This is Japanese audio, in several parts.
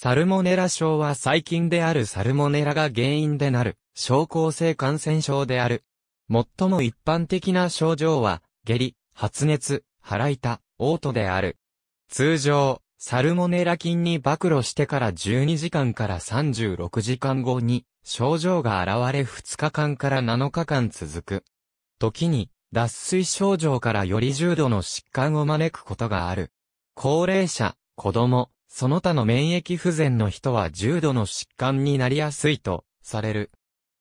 サルモネラ症は細菌であるサルモネラが原因でなる、症候性感染症である。最も一般的な症状は、下痢、発熱、腹痛、嘔吐である。通常、サルモネラ菌に暴露してから12時間から36時間後に、症状が現れ2日間から7日間続く。時に、脱水症状からより重度の疾患を招くことがある。高齢者、子供、その他の免疫不全の人は重度の疾患になりやすいとされる。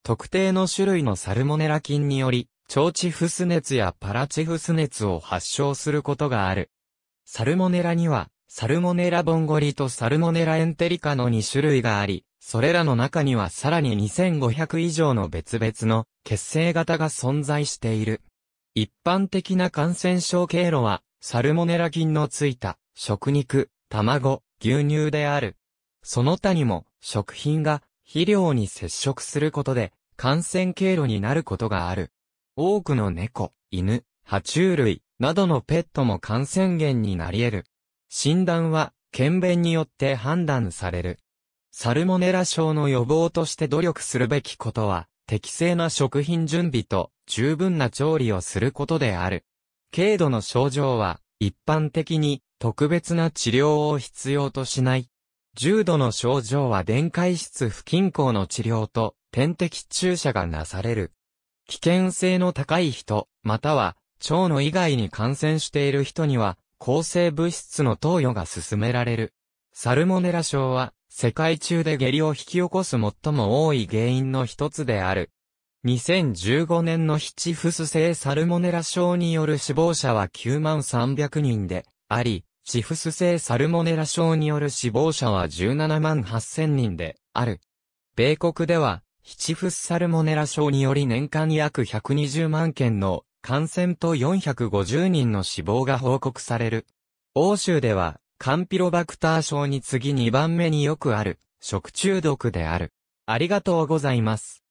特定の種類のサルモネラ菌により、腸チフス熱やパラチフス熱を発症することがある。サルモネラには、サルモネラボンゴリとサルモネラエンテリカの2種類があり、それらの中にはさらに2500以上の別々の血清型が存在している。一般的な感染症経路は、サルモネラ菌のついた食肉、卵、牛乳である。その他にも、食品が肥料に接触することで、感染経路になることがある。多くの猫、犬、爬虫類などのペットも感染源になり得る。診断は、検便によって判断される。サルモネラ症の予防として努力するべきことは、適正な食品準備と十分な調理をすることである。軽度の症状は、一般的に特別な治療を必要としない。重度の症状は電解質不均衡の治療と点滴注射がなされる。危険性の高い人、または腸の以外に感染している人には抗生物質の投与が進められる。サルモネラ症は世界中で下痢を引き起こす最も多い原因の一つである。2015年の七フス性サルモネラ症による死亡者は9万300人であり、チフス性サルモネラ症による死亡者は17万8000人である。米国では、ヒチフスサルモネラ症により年間約120万件の感染と450人の死亡が報告される。欧州では、カンピロバクター症に次2番目によくある、食中毒である。ありがとうございます。